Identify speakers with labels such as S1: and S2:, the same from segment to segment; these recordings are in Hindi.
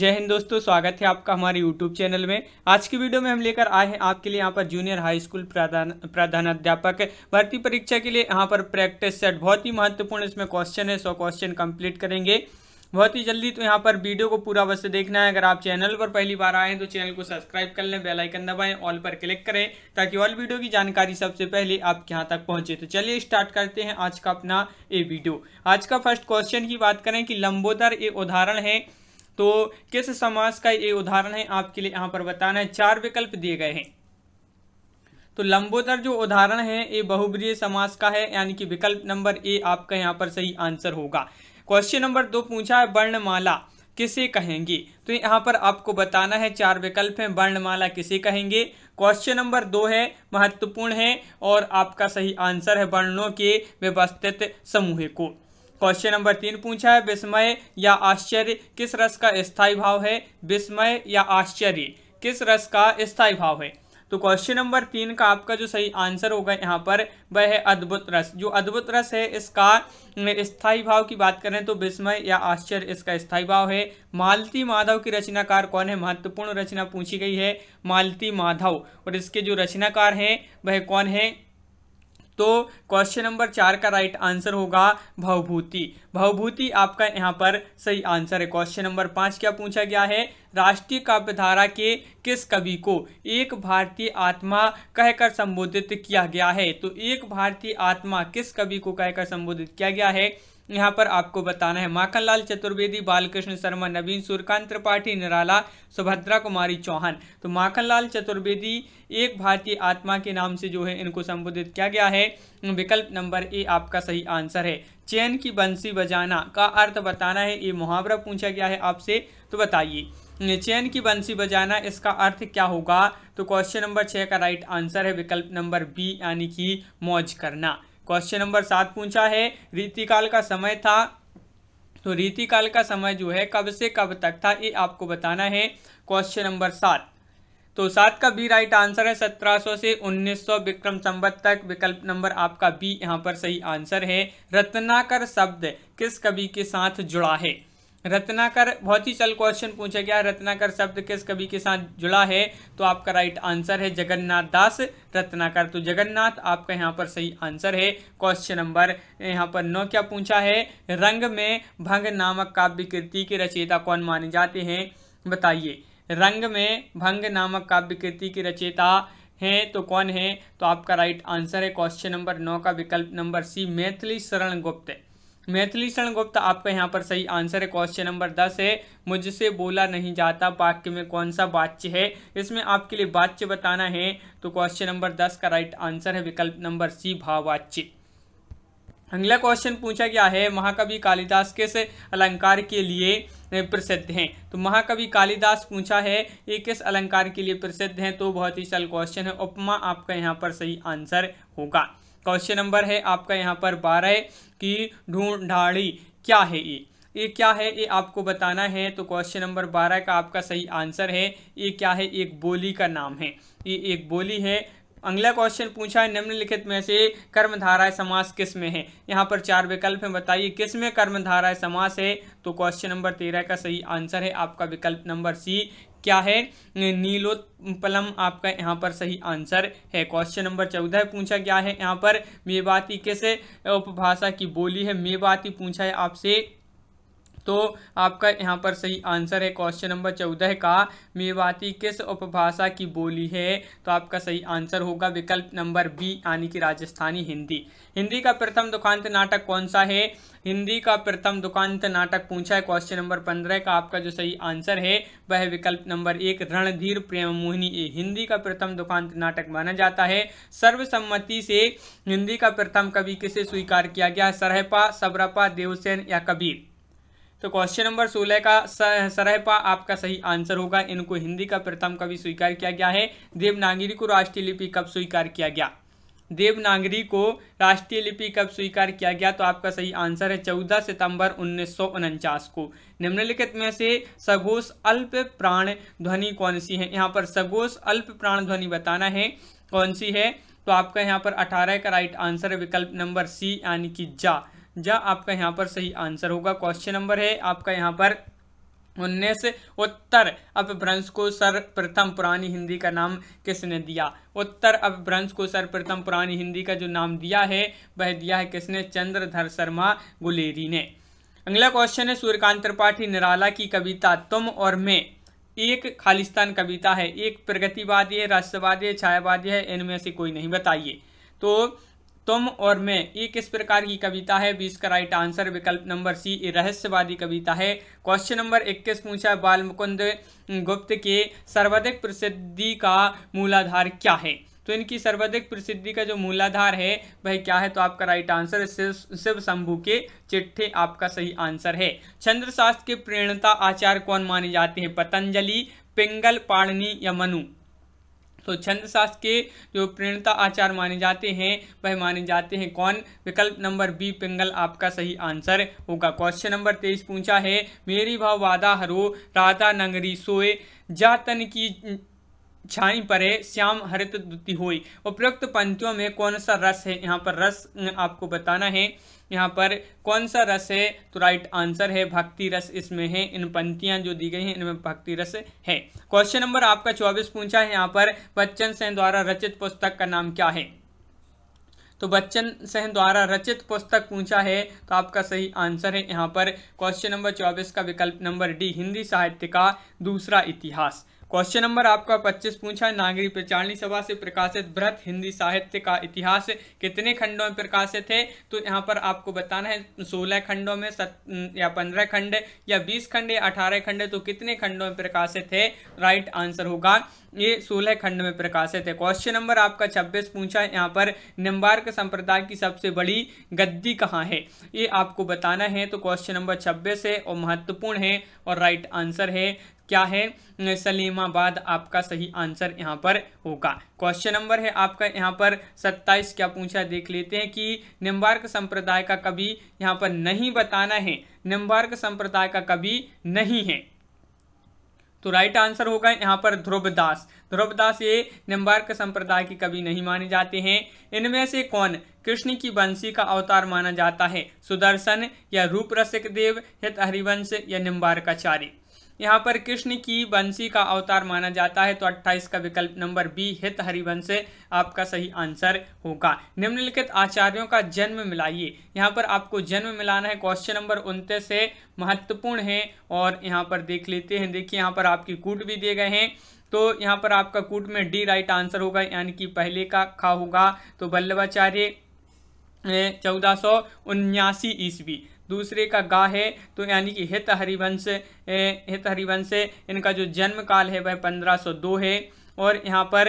S1: जय हिंद दोस्तों स्वागत है आपका हमारे YouTube चैनल में आज की वीडियो में हम लेकर आए हैं आपके लिए यहाँ पर जूनियर हाई स्कूल प्रधान प्रधानाध्यापक भर्ती परीक्षा के लिए यहाँ पर प्रैक्टिस सेट बहुत ही महत्वपूर्ण इसमें क्वेश्चन है सौ क्वेश्चन कंप्लीट करेंगे बहुत ही जल्दी तो यहाँ पर वीडियो को पूरा अवश्य देखना है अगर आप चैनल पर पहली बार आए हैं तो चैनल को सब्सक्राइब कर लें बेलाइकन दबाएं ऑल पर क्लिक करें ताकि ऑल वीडियो की जानकारी सबसे पहले आपके यहाँ तक पहुंचे तो चलिए स्टार्ट करते हैं आज का अपना ये वीडियो आज का फर्स्ट क्वेश्चन की बात करें कि लंबोदर ये उदाहरण है तो किस समास का ये उदाहरण है आपके लिए यहाँ पर बताना है चार विकल्प दिए गए हैं तो लंबोदर जो उदाहरण है ये बहुब्रीय समास का है यानी कि विकल्प नंबर ए आपका यहाँ पर सही आंसर होगा क्वेश्चन नंबर दो पूछा है वर्णमाला किसे कहेंगे तो यहाँ पर आपको बताना है चार विकल्प हैं वर्णमाला किसे कहेंगे क्वेश्चन नंबर दो है महत्वपूर्ण है और आपका सही आंसर है वर्णों के व्यवस्थित समूह को क्वेश्चन नंबर तीन पूछा है विस्मय या आश्चर्य किस रस का स्थायी भाव है विस्मय या आश्चर्य किस रस का स्थायी भाव है तो क्वेश्चन नंबर तीन का आपका जो सही आंसर होगा यहाँ पर वह है अद्भुत रस जो अद्भुत रस है इसका स्थाई भाव की बात करें तो विस्मय या आश्चर्य इसका स्थाई भाव है मालती माधव की रचनाकार कौन है महत्वपूर्ण रचना पूछी गई है मालती माधव और इसके जो रचनाकार हैं वह कौन है तो क्वेश्चन नंबर चार का राइट आंसर होगा भवभूति भवभूति आपका यहाँ पर सही आंसर है क्वेश्चन नंबर पाँच क्या पूछा गया है राष्ट्रीय काव्यधारा के किस कवि को एक भारतीय आत्मा कहकर संबोधित किया गया है तो एक भारतीय आत्मा किस कवि को कहकर संबोधित किया गया है यहाँ पर आपको बताना है माखनलाल चतुर्वेदी बालकृष्ण शर्मा नवीन सूर्यकांत त्रिपाठी निराला सुभद्रा कुमारी चौहान तो माखनलाल चतुर्वेदी एक भारतीय आत्मा के नाम से जो है इनको संबोधित किया गया है विकल्प नंबर ए आपका सही आंसर है चैन की बंसी बजाना का अर्थ बताना है ये मुहावरा पूछा गया है आपसे तो बताइए चैन की बंसी बजाना इसका अर्थ क्या होगा तो क्वेश्चन नंबर छः का राइट आंसर है विकल्प नंबर बी यानी कि मौज करना क्वेश्चन नंबर सात पूछा है रीतिकाल का समय था तो रीतिकाल का समय जो है कब से कब तक था ये आपको बताना है क्वेश्चन नंबर सात तो सात का बी राइट आंसर है 1700 से 1900 विक्रम संवत तक विकल्प नंबर आपका बी यहाँ पर सही आंसर है रत्नाकर शब्द किस कवि के साथ जुड़ा है रत्नाकर बहुत ही चल क्वेश्चन पूछा गया रत्नाकर शब्द किस कवि के साथ जुड़ा है तो आपका राइट आंसर है जगन्नाथ दास रत्नाकर तो जगन्नाथ आपका यहाँ पर सही आंसर है क्वेश्चन नंबर यहाँ पर नौ क्या पूछा है रंग में भंग नामक काव्य कृति के रचयिता कौन माने जाते हैं बताइए रंग में भंग नामक काव्य कृति की रचयिता है तो कौन है तो आपका राइट आंसर है क्वेश्चन नंबर नौ का विकल्प नंबर सी मैथिली शरण गुप्त है मैथिली शरण गुप्त आपका यहाँ पर सही आंसर है क्वेश्चन नंबर दस है मुझसे बोला नहीं जाता वाक्य में कौन सा वाच्य है इसमें आपके लिए वाच्य बताना है तो क्वेश्चन नंबर दस का राइट आंसर है विकल्प नंबर सी भावाच्य अगला क्वेश्चन पूछा गया है महाकवि कालिदास किस अलंकार के लिए प्रसिद्ध हैं तो महाकवि कालिदास पूछा है ये किस अलंकार के लिए प्रसिद्ध हैं तो बहुत ही सरल क्वेश्चन है उपमा आपका यहाँ पर सही आंसर होगा क्वेश्चन नंबर है आपका यहाँ पर बारह की ढूंढाड़ी क्या है ये ये क्या है ये आपको बताना है तो क्वेश्चन नंबर बारह का आपका सही आंसर है ये क्या है एक बोली का नाम है ये एक बोली है अगला क्वेश्चन पूछा है निम्नलिखित में से कर्मधारा समास किस में है यहाँ पर चार विकल्प हैं बताइए किस में कर्मधारा समास है तो क्वेश्चन नंबर तेरह का सही आंसर है आपका विकल्प नंबर सी क्या है नीलोत्पलम आपका यहाँ पर सही आंसर है क्वेश्चन नंबर चौदह पूछा गया है यहाँ पर मेवाती किस उपभाषा की बोली है मेवाती पूछा है आपसे तो आपका यहाँ पर सही आंसर है क्वेश्चन नंबर चौदह का मेवाती किस उपभाषा की बोली है तो आपका सही आंसर होगा विकल्प नंबर बी यानी कि राजस्थानी हिंदी हिंदी का प्रथम दुखांत नाटक कौन सा है हिंदी का प्रथम दुखांत नाटक पूछा है क्वेश्चन नंबर पंद्रह का आपका जो सही आंसर है वह विकल्प नंबर एक रणधीर प्रेम मोहिनी ए हिंदी का प्रथम दुखांत नाटक माना जाता है सर्वसम्मति से हिंदी का प्रथम कवि किसे स्वीकार किया गया सरहपा सबरपा देवसेन या कबीर तो क्वेश्चन नंबर सोलह का सरहपा आपका सही आंसर होगा इनको हिंदी का प्रथम कवि स्वीकार किया गया है देवनागरी को राष्ट्रीय लिपि कब स्वीकार किया गया देवनागरी को राष्ट्रीय लिपि कब स्वीकार किया गया तो आपका सही आंसर है 14 सितंबर उन्नीस को निम्नलिखित में से सगोश अल्प प्राण ध्वनि कौन सी है यहाँ पर सगोश अल्प प्राण ध्वनि बताना है कौन सी है तो आपका यहाँ पर 18 का राइट आंसर है विकल्प नंबर सी यानी कि जा जा आपका यहाँ पर सही आंसर होगा क्वेश्चन नंबर है आपका यहाँ पर उन्नीस उत्तर अपभ्रंश को सर्वप्रथम पुरानी हिंदी का नाम किसने दिया उत्तर अपभ्रंश को सर्वप्रथम पुरानी हिंदी का जो नाम दिया है वह दिया है किसने चंद्रधर शर्मा गुलेरी ने अगला क्वेश्चन है सूर्यकांत त्रिपाठी निराला की कविता तुम और मैं एक खालिस्तान कविता है एक प्रगतिवादी है राष्ट्रवादी है छायावादी है इनमें से कोई नहीं बताइए तो तुम और मैं ये किस प्रकार की कविता है बीस का राइट आंसर विकल्प नंबर सी रहस्यवादी कविता है क्वेश्चन नंबर इक्कीस पूछा बाल मुकुंद गुप्त के सर्वाधिक प्रसिद्धि का मूलाधार क्या है तो इनकी सर्वाधिक प्रसिद्धि का जो मूलाधार है वह क्या है तो आपका राइट आंसर शिव शिव शंभू के चिट्ठे आपका सही आंसर है चंद्र शास्त्र के प्रेरणता आचार्य कौन माने जाते हैं पतंजलि पिंगल पाड़नी या मनु तो छंद शास्त्र के जो प्रेरणता आचार माने जाते हैं वह माने जाते हैं कौन विकल्प नंबर बी पिंगल आपका सही आंसर होगा क्वेश्चन नंबर तेईस पूछा है मेरी भाव वादा हरो राधा नगरी सोए जातन की छाई परे श्याम हरित दुति हुई उपयुक्त पंक्तियों में कौन सा रस है यहाँ पर रस आपको बताना है यहाँ पर कौन सा रस है तो राइट आंसर है भक्ति रस इसमें है इन पंक्तियाँ जो दी गई हैं इनमें भक्ति रस है क्वेश्चन नंबर आपका चौबीस पूछा है यहाँ पर बच्चन सेन द्वारा रचित पुस्तक का नाम क्या है तो बच्चन सेन द्वारा रचित पुस्तक पूछा है तो आपका सही आंसर है यहाँ पर क्वेश्चन नंबर चौबीस का विकल्प नंबर डी हिंदी साहित्य का दूसरा इतिहास क्वेश्चन नंबर आपका 25 पूछा है नागरी प्रचारणी सभा से प्रकाशित बृहत हिंदी साहित्य का इतिहास कितने खंडों में प्रकाशित है तो यहाँ पर आपको बताना है 16 खंडों में सत, या 15 खंड या 20 खंड या 18 खंड तो कितने खंडों में प्रकाशित है राइट आंसर होगा ये 16 खंड में प्रकाशित है क्वेश्चन नंबर आपका 26 पूछा है यहाँ पर निम्बार्क संप्रदाय की सबसे बड़ी गद्दी कहाँ है ये आपको बताना है तो क्वेश्चन नंबर छब्बीस है और महत्वपूर्ण है और राइट आंसर है क्या है सलीमाबाद आपका सही आंसर यहां पर होगा क्वेश्चन नंबर है आपका यहाँ पर 27 क्या पूछा देख लेते हैं कि निम्बार्क संप्रदाय का कभी यहां पर नहीं बताना है निम्बार्क संप्रदाय का कभी नहीं है तो राइट आंसर होगा यहाँ पर ध्रुवदास ध्रुवदास ये निम्बार्क संप्रदाय के कवि नहीं माने जाते हैं इनमें से कौन कृष्ण की बंसी का अवतार माना जाता है सुदर्शन या रूप रसिक देव हित हरिवंश या निम्बार्काचार्य यहाँ पर कृष्ण की बंसी का अवतार माना जाता है तो 28 का विकल्प नंबर बी हित हरिवंश आपका सही आंसर होगा निम्नलिखित आचार्यों का जन्म मिलाइए यहाँ पर आपको जन्म मिलाना है क्वेश्चन नंबर उनतीस से महत्वपूर्ण है और यहाँ पर देख लेते हैं देखिए यहाँ पर आपकी कूट भी दिए गए हैं तो यहाँ पर आपका कूट में डी राइट आंसर होगा यानी कि पहले का खा होगा तो बल्लभाचार्य चौदह सौ उन्यासी ईस्वी दूसरे का गा है तो यानी कि हित हरिवंश हित हरिवंश इनका जो जन्म काल है वह 1502 है और यहाँ पर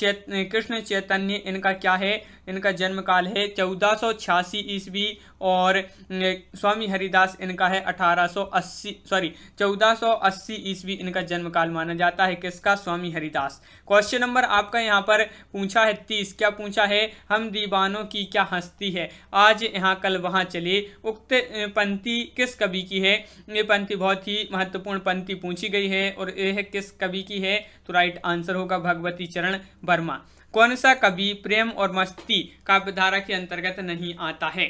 S1: चेत कृष्ण चैतन्य इनका क्या है इनका जन्म काल है चौदह सौ छियासी ईस्वी और स्वामी हरिदास इनका है अठारह सौ अस्सी सॉरी चौदह सौ अस्सी ईस्वी इनका जन्म काल माना जाता है किसका स्वामी हरिदास क्वेश्चन नंबर आपका यहाँ पर पूछा है तीस क्या पूछा है हम दीवानों की क्या हस्ती है आज यहाँ कल वहाँ चले उक्त पंक्ति किस कवि की है ये पंक्ति बहुत ही महत्वपूर्ण पंक्ति पूछी गई है और यह किस कवि की है तो राइट आंसर होगा भगवती चरण वर्मा कौन सा कवि प्रेम और मस्ती काव्यधारा के अंतर्गत नहीं आता है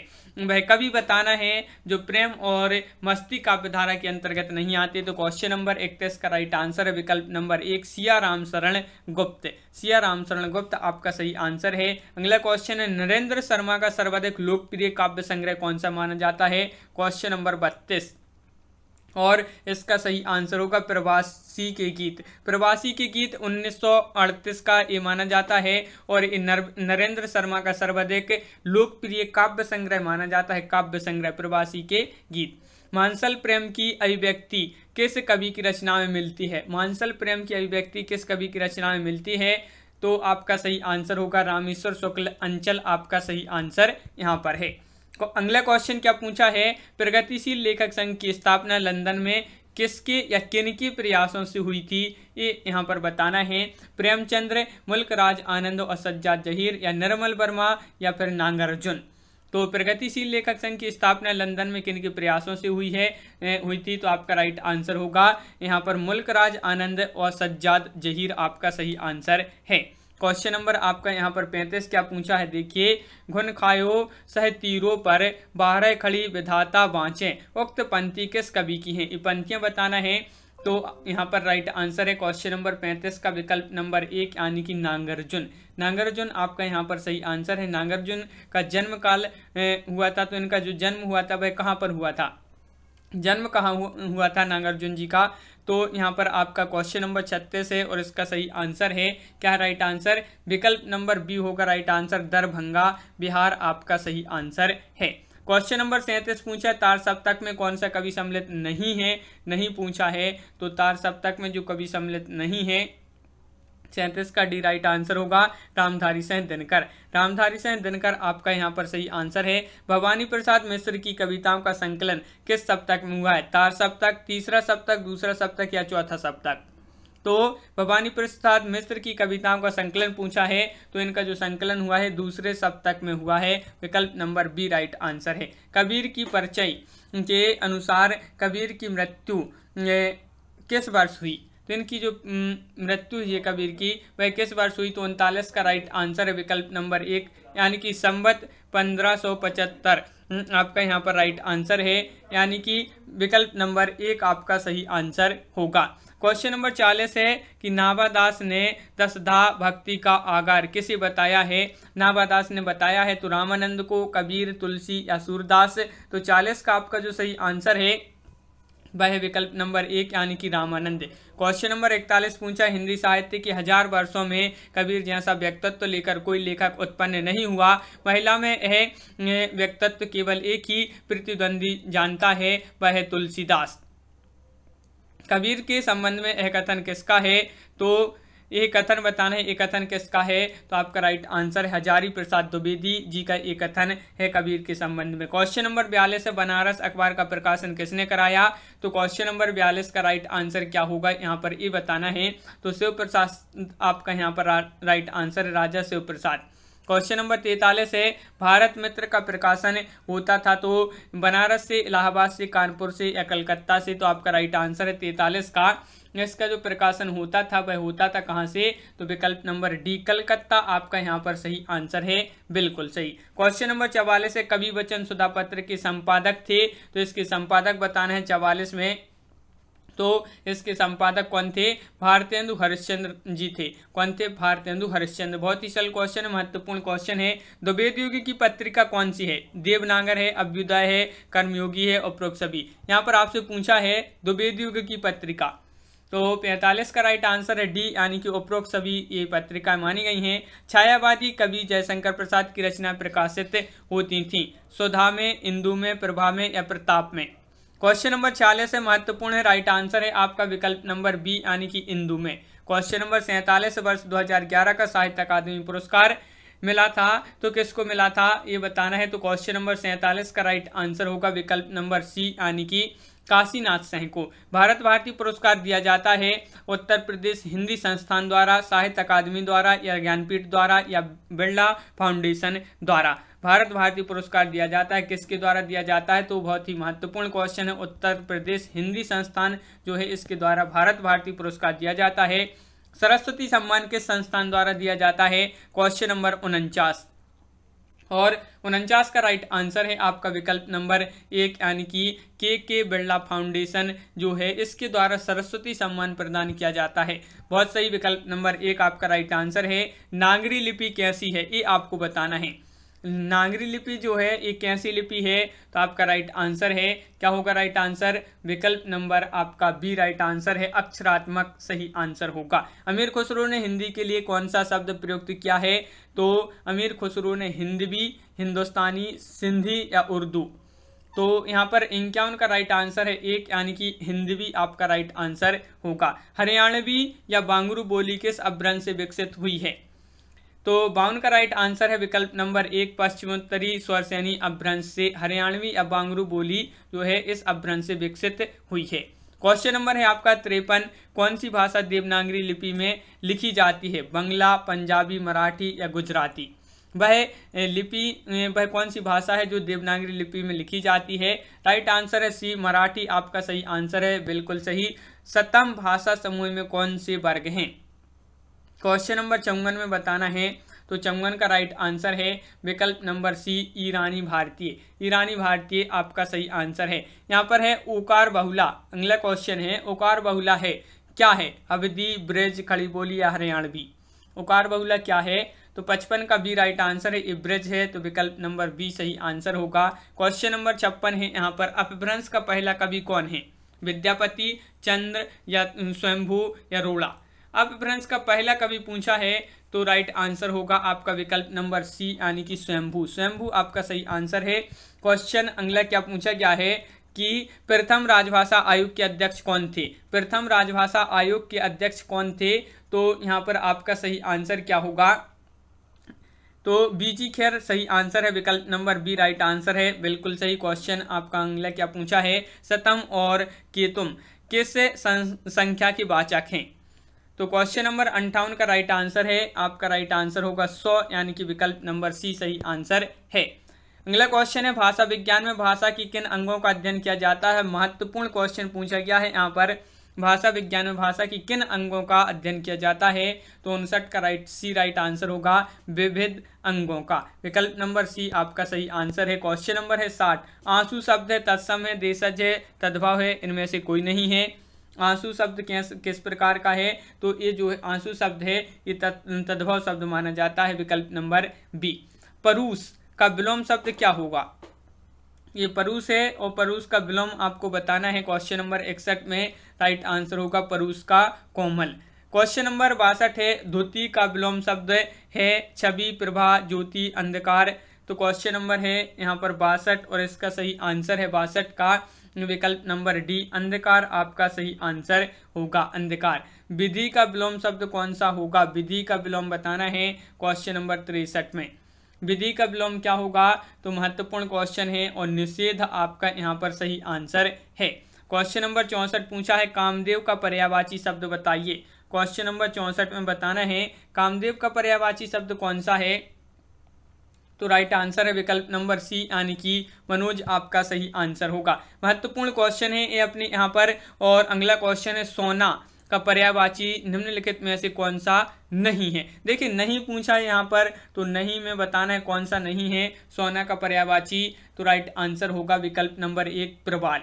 S1: वह कवि बताना है जो प्रेम और मस्ती काव्यधारा के अंतर्गत नहीं आते तो क्वेश्चन नंबर इकतीस का राइट आंसर है विकल्प नंबर एक सिया राम शरण गुप्त सिया राम शरण गुप्त आपका सही आंसर है अगला क्वेश्चन है नरेंद्र शर्मा का सर्वाधिक लोकप्रिय काव्य संग्रह कौन सा माना जाता है क्वेश्चन नंबर बत्तीस और इसका सही आंसर होगा प्रवासी के गीत प्रवासी के गीत 1938 का ये माना जाता है और नर, नरेंद्र शर्मा का सर्वाधिक लोकप्रिय काव्य संग्रह माना जाता है काव्य संग्रह प्रवासी के गीत मानसल प्रेम की अभिव्यक्ति किस कवि की रचना में मिलती है मानसल प्रेम की अभिव्यक्ति किस कवि की रचना में मिलती है तो आपका सही आंसर होगा रामेश्वर शुक्ल अंचल आपका सही आंसर यहाँ पर है अगला क्वेश्चन क्या पूछा है प्रगतिशील लेखक संघ की स्थापना लंदन में किसके या किन के प्रयासों से हुई थी ये यहाँ पर बताना है प्रेमचंद्र मुल्कराज आनंद और सज्जाद जहीर या निर्मल वर्मा या फिर नागार्जुन तो प्रगतिशील लेखक संघ की स्थापना लंदन में किन के प्रयासों से हुई है हुई थी तो आपका राइट आंसर होगा यहाँ पर मुल्कराज आनंद और सज्जाद जहीर आपका सही आंसर है क्वेश्चन नंबर आपका यहाँ पर पैंतीस क्या पूछा है देखिए घुन खायो सह तीरों पर बारह खड़ी विधाता बाँचे उक्त पंक्ति किस कवि की है ये पंक्तियाँ बताना है तो यहाँ पर राइट आंसर है क्वेश्चन नंबर पैंतीस का विकल्प नंबर एक यानी कि नांगार्जुन नांगार्जुन आपका यहाँ पर सही आंसर है नांगार्जुन का जन्म काल हुआ था तो इनका जो जन्म हुआ था वह कहाँ पर हुआ था जन्म कहाँ हुआ था नागार्जुन जी का तो यहाँ पर आपका क्वेश्चन नंबर छत्तीस है और इसका सही आंसर है क्या राइट आंसर विकल्प नंबर बी होगा राइट आंसर दरभंगा बिहार आपका सही आंसर है क्वेश्चन नंबर सैंतीस पूछा तार सप्तक में कौन सा कवि सम्मिलित नहीं है नहीं पूछा है तो तार सप्तक में जो कवि सम्मिलित नहीं है सैंतीस का डी राइट आंसर होगा रामधारी सैन दिनकर रामधारी सैन दिनकर आपका यहाँ पर सही आंसर है भवानी प्रसाद मिश्र की कविताओं का संकलन किस सप्तक में हुआ है तार सप्तक तीसरा सप्तक दूसरा सप्तक या चौथा सप्तक तो भवानी प्रसाद मिश्र की कविताओं का संकलन पूछा है तो इनका जो संकलन हुआ है दूसरे सप्तक में हुआ है विकल्प नंबर बी राइट आंसर है कबीर की परिचय के अनुसार कबीर की मृत्यु किस वर्ष हुई तो इनकी जो मृत्यु हुई है कबीर की वह किस वर्ष हुई तो उनतालीस का राइट आंसर है विकल्प नंबर एक यानी कि संबत पंद्रह सौ पचहत्तर आपका यहाँ पर राइट आंसर है यानी कि विकल्प नंबर एक आपका सही आंसर होगा क्वेश्चन नंबर चालीस है कि नाभादास ने दसधा भक्ति का आगार किसे बताया है नाभादास ने बताया है तो रामानंद को कबीर तुलसी या सूरदास तो चालीस का आपका जो सही आंसर है वह विकल्प नंबर एक यानी कि रामानंद क्वेश्चन नंबर इकतालीस पूछा हिंदी साहित्य की हजार वर्षों में कबीर जैसा व्यक्तित्व लेकर कोई लेखक उत्पन्न नहीं हुआ महिला में यह व्यक्तित्व केवल एक ही प्रतिद्वंदी जानता है वह तुलसीदास कबीर के संबंध में यह कथन किसका है तो ये कथन बताना है ये कथन किसका है तो आपका राइट आंसर है हजारी प्रसाद द्विवेदी जी का ये कथन है कबीर के संबंध में क्वेश्चन नंबर बयालीस है बनारस अखबार का प्रकाशन किसने कराया तो क्वेश्चन नंबर बयालीस का राइट आंसर क्या होगा यहाँ पर ये बताना है तो शिव प्रसाद आपका यहाँ पर रा, राइट आंसर है राजा शिव प्रसाद क्वेश्चन नंबर तैतालीस है भारत मित्र का प्रकाशन होता था तो बनारस से इलाहाबाद से कानपुर से या कलकत्ता से तो आपका राइट आंसर है तैतालीस का इसका जो प्रकाशन होता था वह होता था कहाँ से तो विकल्प नंबर डी कलकत्ता आपका यहाँ पर सही आंसर है बिल्कुल सही क्वेश्चन नंबर चवालीस है कवि वचन सुधा पत्र के संपादक थे तो इसके संपादक बताना है चवालीस में तो इसके संपादक कौन थे भारतेंदु हरिश्चंद्र जी थे कौन थे भारतेंदु हरिश्चंद्र बहुत ही सल क्वेश्चन महत्वपूर्ण क्वेश्चन है द्वेद युग की पत्रिका कौन सी है देवनागर है अभ्युदय है कर्मयोगी है और सभी यहाँ पर आपसे पूछा है द्वेद युग की पत्रिका तो 45 का राइट आंसर है डी यानी कि उपरोक्त सभी ये पत्रिकाएं मानी गई हैं छायावादी कवि जयशंकर प्रसाद की रचना प्रकाशित होती थी सुधा में इंदु में प्रभा में या प्रताप में क्वेश्चन नंबर छियालीस है महत्वपूर्ण है राइट आंसर है आपका विकल्प नंबर बी यानी कि इंदू में क्वेश्चन नंबर सैंतालीस वर्ष 2011 का साहित्य अकादमी पुरस्कार मिला था तो किसको मिला था ये बताना है तो क्वेश्चन नंबर सैंतालीस का राइट आंसर होगा विकल्प नंबर सी यानी कि काशीनाथ सिंह को भारत भारती पुरस्कार दिया जाता है उत्तर प्रदेश हिंदी संस्थान द्वारा साहित्य अकादमी द्वारा या ज्ञानपीठ द्वारा या बिरला फाउंडेशन द्वारा भारत भारती पुरस्कार दिया जाता है किसके द्वारा दिया जाता है तो बहुत ही महत्वपूर्ण क्वेश्चन है उत्तर प्रदेश हिंदी संस्थान जो है इसके द्वारा भारत भारती पुरस्कार दिया जाता है सरस्वती सम्मान किस संस्थान द्वारा दिया जाता है क्वेश्चन नंबर उनचास और उनचास का राइट आंसर है आपका विकल्प नंबर एक यानी कि के के बिरला फाउंडेशन जो है इसके द्वारा सरस्वती सम्मान प्रदान किया जाता है बहुत सही विकल्प नंबर एक आपका राइट आंसर है नागरी लिपि कैसी है ये आपको बताना है नागरी लिपि जो है ये कैसी लिपि है तो आपका राइट आंसर है क्या होगा राइट आंसर विकल्प नंबर आपका बी राइट आंसर है अक्षरात्मक सही आंसर होगा अमीर खुसरो ने हिंदी के लिए कौन सा शब्द प्रयुक्त किया है तो अमीर खुसरो ने भी हिंदुस्तानी सिंधी या उर्दू तो यहाँ पर इक्यावन का राइट आंसर है एक यानी कि हिंदी भी आपका राइट आंसर होगा हरियाणवी या बांगरू बोली किस अभ्रंश से विकसित हुई है तो बावन का राइट आंसर है विकल्प नंबर एक पश्चिमोत्तरी स्वर सैनी अभ्रंश से हरियाणवी अबांगरू बोली जो है इस अभ्रंश से विकसित हुई है क्वेश्चन नंबर है आपका त्रेपन कौन सी भाषा देवनागरी लिपि में लिखी जाती है बंगला पंजाबी मराठी या गुजराती वह लिपि वह कौन सी भाषा है जो देवनागरी लिपि में लिखी जाती है राइट आंसर है सी मराठी आपका सही आंसर है बिल्कुल सही सतम भाषा समूह में कौन से वर्ग हैं क्वेश्चन नंबर चौवन में बताना है तो चौवन का राइट आंसर है विकल्प नंबर सी ईरानी भारतीय ईरानी भारतीय आपका सही आंसर है यहाँ पर है ओकार बहुला अगला क्वेश्चन है ओकार बहुला है क्या है अवधि ब्रज बोली या हरियाणवी ओकार बहुला क्या है तो पचपन का बी राइट आंसर है इब्रज है तो विकल्प नंबर बी सही आंसर होगा क्वेश्चन नंबर छप्पन है यहाँ पर अपभ्रंश का पहला कवि कौन है विद्यापति चंद्र या स्वयंभू या रोड़ा फ्रेंड्स का पहला कभी पूछा है तो राइट आंसर होगा आपका विकल्प नंबर सी यानी कि स्वयंभू स्वयंभू आपका सही आंसर है क्वेश्चन अगला क्या पूछा गया है कि प्रथम राजभाषा आयोग के अध्यक्ष कौन थे प्रथम राजभाषा आयोग के अध्यक्ष कौन थे तो यहाँ पर आपका सही आंसर क्या होगा तो बीजी खैर सही आंसर है विकल्प नंबर बी राइट आंसर है बिल्कुल सही क्वेश्चन आपका अंगला क्या पूछा है सतम और केतुम किस संख्या के वाचक हैं तो क्वेश्चन नंबर अंठावन का राइट आंसर है आपका राइट आंसर होगा सौ यानी कि विकल्प नंबर सी सही आंसर है अगला क्वेश्चन है भाषा विज्ञान में भाषा की किन अंगों का अध्ययन किया जाता है महत्वपूर्ण क्वेश्चन पूछा गया है यहाँ पर भाषा विज्ञान में भाषा की किन अंगों का अध्ययन किया जाता है तो उनसठ का राइट सी राइट आंसर होगा विभिन्न अंगों का विकल्प नंबर सी आपका सही आंसर है क्वेश्चन नंबर है साठ आंसू शब्द है तत्सम है देशज है तद्भाव है इनमें से कोई नहीं है आंसू शब्द किस प्रकार का है तो ये जो आंसू शब्द है ये तद्भव शब्द माना जाता है विकल्प नंबर बी परूस का विलोम शब्द क्या होगा ये परूस है और परूस का विलोम आपको बताना है क्वेश्चन नंबर इकसठ में राइट आंसर होगा परूस का कोमल क्वेश्चन नंबर बासठ है धोती का विलोम शब्द है छवि प्रभा ज्योति अंधकार तो क्वेश्चन नंबर है यहाँ पर बासठ और इसका सही आंसर है बासठ का विकल्प नंबर डी अंधकार आपका सही आंसर होगा अंधकार विधि का विलोम शब्द कौन सा होगा विधि का विलोम बताना है क्वेश्चन नंबर तिरसठ में विधि का विलोम क्या होगा तो महत्वपूर्ण क्वेश्चन है और निषेध आपका यहाँ पर सही आंसर है क्वेश्चन नंबर चौंसठ पूछा है कामदेव का पर्यावाची शब्द बताइए क्वेश्चन नंबर चौंसठ में बताना है कामदेव का पर्यावाची शब्द कौन सा है तो राइट आंसर है विकल्प नंबर सी यानी कि मनोज आपका सही आंसर होगा महत्वपूर्ण क्वेश्चन है ये अपने यहाँ पर और अगला क्वेश्चन है सोना का पर्यावाची निम्नलिखित में से कौन सा नहीं है देखिए नहीं पूछा है यहाँ पर तो नहीं में बताना है कौन सा नहीं है सोना का पर्यावाची तो राइट आंसर होगा विकल्प नंबर एक प्रवाल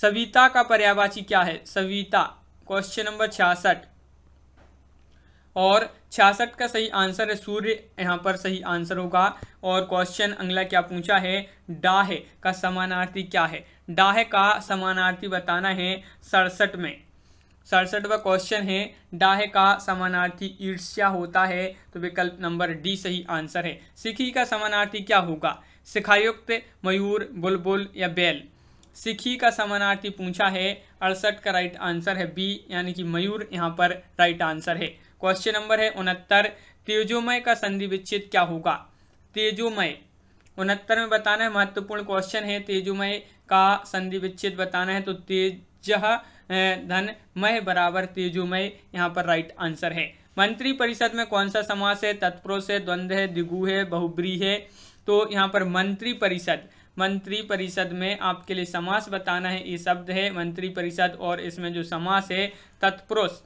S1: सविता का पर्यावाची क्या है सविता क्वेश्चन नंबर छियासठ और छियासठ का सही आंसर है सूर्य यहाँ पर सही आंसर होगा और क्वेश्चन अगला क्या पूछा है डाहे का समानार्थी क्या है डाहे का समानार्थी बताना है सड़सठ में सड़सठवा क्वेश्चन है डाहे का समानार्थी ईर्ष्या होता है तो विकल्प नंबर डी सही आंसर है सिखी का समानार्थी क्या होगा सिखायुक्त मयूर बुलबुल या बैल सिखी का समानार्थी पूछा है अड़सठ का राइट आंसर है बी यानी कि मयूर यहाँ पर राइट आंसर है क्वेश्चन नंबर है उनहत्तर तेजोमय का संधि विच्छेद क्या होगा तेजोमय उनहत्तर में बताना है महत्वपूर्ण क्वेश्चन है तेजोमय का संधि विच्छेद बताना है तो तेज धन मय बराबर तेजोमय यहाँ पर राइट आंसर है मंत्री परिषद में कौन सा समास है तत्पुरुष है द्वंद्व है दिगु है बहुब्री है तो यहाँ पर मंत्री परिषद मंत्री परिषद में आपके लिए समास बताना है ये शब्द है मंत्री परिषद और इसमें जो समास है तत्पुरुष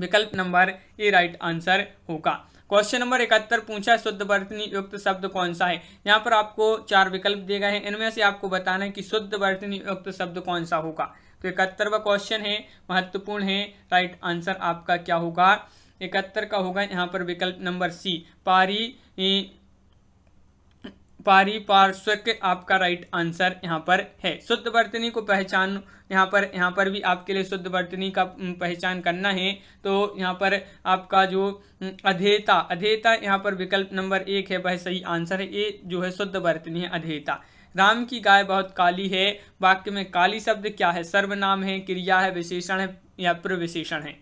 S1: विकल्प नंबर ए राइट आंसर होगा क्वेश्चन नंबर इकहत्तर पूछा है शुद्ध वर्तनी युक्त शब्द कौन सा है यहाँ पर आपको चार विकल्प दिए गए हैं इनमें से आपको बताना है कि शुद्ध वर्तनी युक्त शब्द कौन सा होगा तो इकहत्तरवा क्वेश्चन है महत्वपूर्ण है राइट आंसर आपका क्या होगा इकहत्तर का होगा यहाँ पर विकल्प नंबर सी पारी पारिपार्श्विक आपका राइट आंसर यहाँ पर है शुद्ध वर्तनी को पहचान यहाँ पर यहाँ पर भी आपके लिए शुद्ध वर्तनी का पहचान करना है तो यहाँ पर आपका जो अधेता अधेता यहाँ पर विकल्प नंबर एक है वह सही आंसर है ये जो है शुद्ध वर्तनी है अधेता राम की गाय बहुत काली है वाक्य में काली शब्द क्या है सर्वनाम है क्रिया है विशेषण है या प्रविशेषण है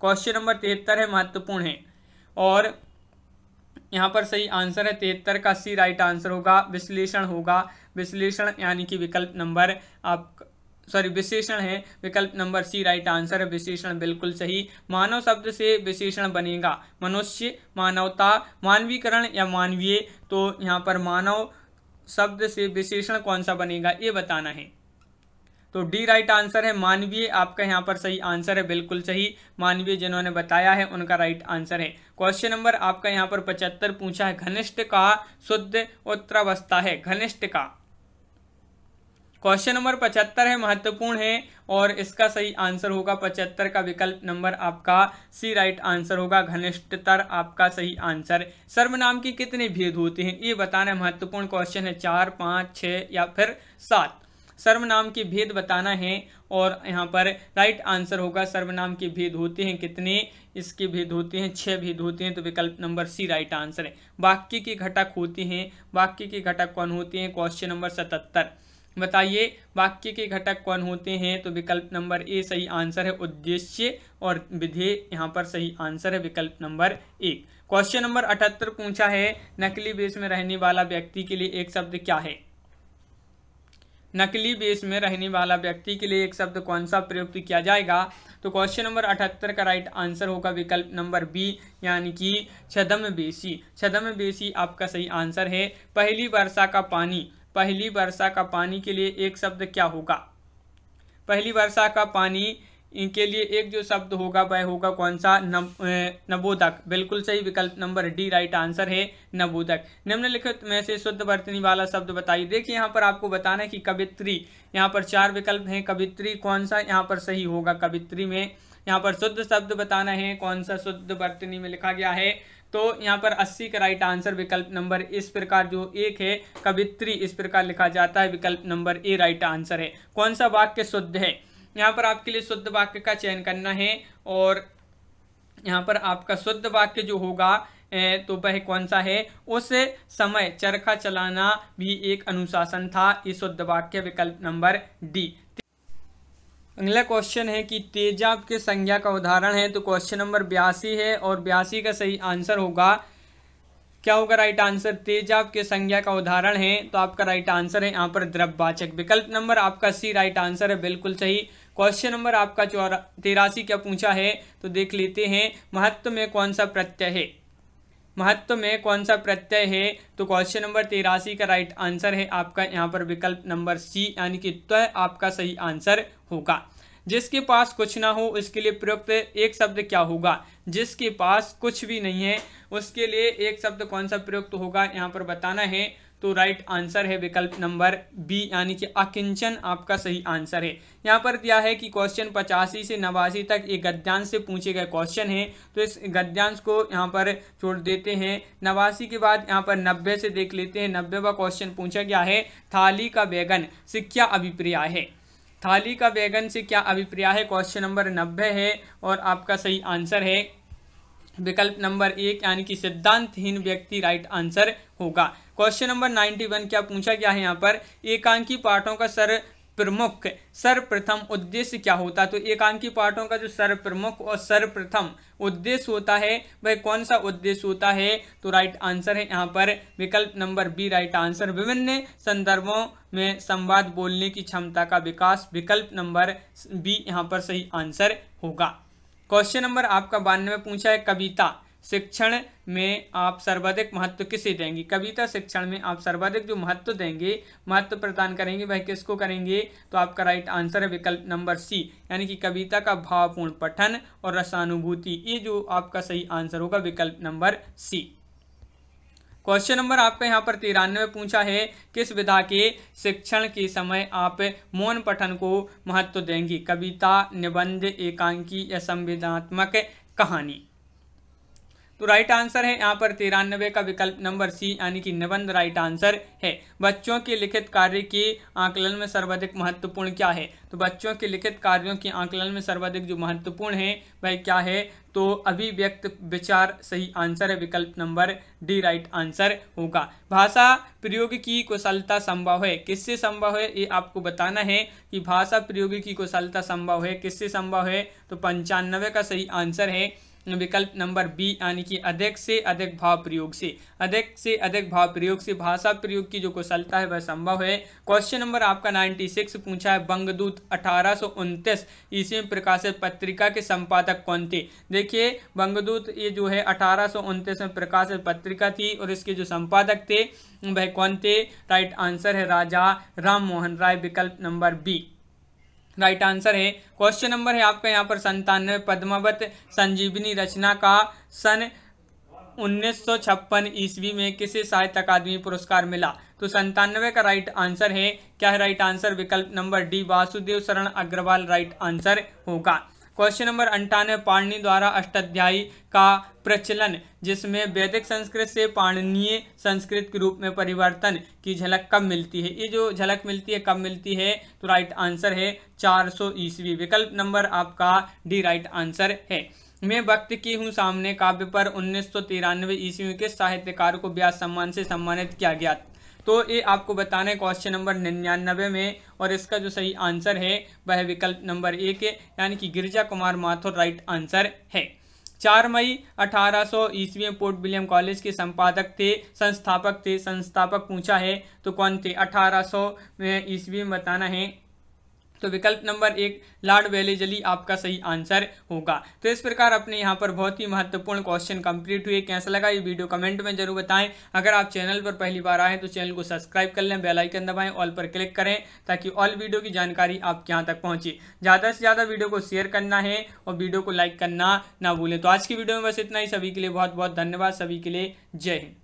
S1: क्वेश्चन नंबर तिहत्तर है महत्वपूर्ण है और यहाँ पर सही आंसर है तिहत्तर का सी राइट आंसर होगा विश्लेषण होगा विश्लेषण यानी कि विकल्प नंबर आप सॉरी विशेषण है विकल्प नंबर सी राइट आंसर है विशेषण बिल्कुल सही मानव शब्द से विशेषण बनेगा मनुष्य मानवता मानवीकरण या मानवीय तो यहाँ पर मानव शब्द से विशेषण कौन सा बनेगा ये बताना है तो डी राइट आंसर है मानवीय आपका यहाँ पर सही आंसर है बिल्कुल सही मानवीय जिन्होंने बताया है उनका राइट आंसर है क्वेश्चन नंबर आपका यहाँ पर पचहत्तर पूछा है घनिष्ठ का शुद्ध उत्तरावस्था है घनिष्ठ का क्वेश्चन नंबर पचहत्तर है महत्वपूर्ण है और इसका सही आंसर होगा पचहत्तर का विकल्प नंबर आपका सी राइट आंसर होगा घनिष्ठतर आपका सही आंसर सर्वनाम की कितने भेद होते हैं ये बताना महत्वपूर्ण क्वेश्चन है चार पाँच छः या फिर सात सर्वनाम के भेद बताना है और यहाँ पर राइट आंसर होगा सर्वनाम के भेद होते हैं कितने इसके भेद होते हैं छः भेद होते हैं तो विकल्प नंबर सी राइट आंसर है वाक्य के घटक होते हैं वाक्य के घटक कौन होते हैं क्वेश्चन नंबर सतहत्तर बताइए वाक्य के घटक कौन होते हैं तो विकल्प नंबर ए सही आंसर है उद्देश्य और विधेय यहाँ पर सही आंसर है विकल्प नंबर एक क्वेश्चन नंबर अठहत्तर पूछा है नकली बेस में रहने वाला व्यक्ति के लिए एक शब्द क्या है नकली बेस में रहने वाला व्यक्ति के लिए एक शब्द कौन सा प्रयुक्त किया जाएगा तो क्वेश्चन नंबर अठहत्तर का राइट आंसर होगा विकल्प नंबर बी यानी कि छदम बेसी छदम बेसी आपका सही आंसर है पहली वर्षा का पानी पहली वर्षा का पानी के लिए एक शब्द क्या होगा पहली वर्षा का पानी इनके लिए एक जो शब्द होगा वह होगा कौन सा नवोदक बिल्कुल सही विकल्प नंबर डी राइट आंसर है नवोदक निम्नलिखित में से शुद्ध वर्तनी वाला शब्द बताइए देखिए यहाँ पर आपको बताना है कि कवित्री यहाँ पर चार विकल्प हैं कवित्री कौन सा यहाँ पर सही होगा कवित्री में यहाँ पर शुद्ध शब्द बताना है कौन सा शुद्ध वर्तनी में लिखा गया है तो यहाँ पर 80 का राइट आंसर विकल्प नंबर इस प्रकार जो एक है कवित्री इस प्रकार लिखा जाता है विकल्प नंबर ए राइट आंसर है कौन सा वाक्य शुद्ध है यहाँ पर आपके लिए शुद्ध वाक्य का चयन करना है और यहाँ पर आपका शुद्ध वाक्य जो होगा तो वह कौन सा है उस समय चरखा चलाना भी एक अनुशासन था इस शुद्ध वाक्य विकल्प नंबर डी अगला क्वेश्चन है कि तेजाब के संज्ञा का उदाहरण है तो क्वेश्चन नंबर बयासी है और बयासी का सही आंसर होगा क्या होगा राइट आंसर तेजाब के संज्ञा का उदाहरण है तो आपका राइट आंसर है यहाँ पर द्रववाचक विकल्प नंबर आपका सी राइट आंसर है बिल्कुल सही क्वेश्चन नंबर आपका चौरा तेरासी क्या पूछा है तो देख लेते हैं महत्व में कौन सा प्रत्यय है महत्व में कौन सा प्रत्यय है तो क्वेश्चन नंबर तेरासी का राइट आंसर है आपका यहाँ पर विकल्प नंबर सी यानी कि त्वय आपका सही आंसर होगा जिसके पास कुछ ना हो उसके लिए प्रयुक्त एक शब्द क्या होगा जिसके पास कुछ भी नहीं है उसके लिए एक शब्द कौन सा प्रयुक्त होगा यहाँ पर बताना है तो राइट आंसर है विकल्प नंबर बी यानी कि अकिंचन आपका सही आंसर है यहाँ पर दिया है कि क्वेश्चन पचासी से नवासी तक ये गद्यांश से पूछे गए क्वेश्चन हैं तो इस गद्यांश को यहाँ पर छोड़ देते हैं नवासी के बाद यहाँ पर नब्बे से देख लेते हैं नब्बेवा क्वेश्चन पूछा गया है थाली का बैगन से क्या अभिप्रिया है थाली का बैगन से क्या अभिप्राय है क्वेश्चन नंबर नब्बे है और आपका सही आंसर है विकल्प नंबर एक यानी कि सिद्धांतहीन व्यक्ति राइट आंसर होगा क्वेश्चन नंबर नाइन्टी वन क्या पूछा गया है यहाँ पर एकांकी पाठों का सर प्रमुख सर्वप्रथम उद्देश्य क्या होता है तो एकांकी पाठों का जो सर्वप्रमुख और सर्वप्रथम उद्देश्य होता है वह कौन सा उद्देश्य होता है तो राइट आंसर है यहाँ पर विकल्प नंबर बी राइट आंसर विभिन्न संदर्भों में संवाद बोलने की क्षमता का विकास विकल्प नंबर बी यहाँ पर सही आंसर होगा क्वेश्चन नंबर आपका बानवे पूछा है कविता शिक्षण में आप सर्वाधिक महत्व किसे देंगे कविता शिक्षण में आप सर्वाधिक जो महत्व देंगे महत्व प्रदान करेंगे वह किसको करेंगे तो आपका राइट आंसर है विकल्प नंबर सी यानी कि कविता का भावपूर्ण पठन और रसानुभूति ये जो आपका सही आंसर होगा विकल्प नंबर सी क्वेश्चन नंबर आपका यहाँ पर तिरानवे पूछा है किस विधा के शिक्षण के समय आप मौन पठन को महत्व देंगी कविता निबंध एकांकी या संविधात्मक कहानी तो राइट आंसर है यहाँ पर तिरानबे का विकल्प नंबर सी यानी कि निबंध राइट आंसर है बच्चों के लिखित कार्य की आंकलन में सर्वाधिक महत्वपूर्ण क्या है तो बच्चों के लिखित कार्यों के आंकलन में सर्वाधिक जो महत्वपूर्ण है वह क्या है तो अभिव्यक्त विचार सही आंसर है विकल्प नंबर डी राइट आंसर होगा भाषा प्रयोग की कुशलता संभव है किससे संभव है ये आपको बताना है कि भाषा प्रयोग की कुशलता संभव है किससे संभव है तो पंचानवे का सही आंसर है विकल्प नंबर बी यानी कि अधिक से अधिक भाव प्रयोग से अधिक से अधिक भाव प्रयोग से भाषा प्रयोग की जो कुशलता है वह संभव है क्वेश्चन नंबर आपका 96 पूछा है बंगदूत अठारह ईस्वी में प्रकाशित पत्रिका के संपादक कौन थे देखिए बंगदूत ये जो है अठारह में प्रकाशित पत्रिका थी और इसके जो संपादक थे वह कौन थे राइट आंसर है राजा राम मोहन राय विकल्प नंबर बी राइट आंसर है क्वेश्चन नंबर है आपका यहाँ पर संतानवे पद्मावत संजीवनी रचना का सन उन्नीस ईस्वी में किसे साहित्य अकादमी पुरस्कार मिला तो संतानवे का राइट आंसर है क्या है राइट आंसर विकल्प नंबर D Vasudev Sharan Agrawal right answer होगा क्वेश्चन नंबर अंठानवे पाणनी द्वारा अष्टाध्यायी का प्रचलन जिसमें वैदिक संस्कृत से पाणनीय संस्कृत के रूप में परिवर्तन की झलक कब मिलती है ये जो झलक मिलती है कब मिलती है तो राइट आंसर है 400 सौ ईस्वी विकल्प नंबर आपका डी राइट आंसर है मैं वक्त की हूँ सामने काव्य पर उन्नीस सौ ईस्वी के साहित्यकार को ब्याज सम्मान से सम्मानित किया गया तो ये आपको बताना है क्वेश्चन नंबर निन्यानबे में और इसका जो सही आंसर है वह विकल्प नंबर एक है यानी कि गिरजा कुमार माथुर राइट आंसर है चार मई 1800 सौ ईस्वी में पोर्ट विलियम कॉलेज के संपादक थे संस्थापक थे संस्थापक पूछा है तो कौन थे 1800 सौ ईस्वी में बताना है तो विकल्प नंबर एक लार्ड वेलेजली आपका सही आंसर होगा तो इस प्रकार अपने यहाँ पर बहुत ही महत्वपूर्ण क्वेश्चन कंप्लीट हुए कैसा लगा ये वीडियो कमेंट में जरूर बताएं अगर आप चैनल पर पहली बार आए तो चैनल को सब्सक्राइब कर लें बेलाइकन दबाएं ऑल पर क्लिक करें ताकि ऑल वीडियो की जानकारी आपके यहाँ तक पहुँचे ज़्यादा से ज़्यादा वीडियो को शेयर करना है और वीडियो को लाइक करना ना भूलें तो आज की वीडियो में बस इतना ही सभी के लिए बहुत बहुत धन्यवाद सभी के लिए जय हिंद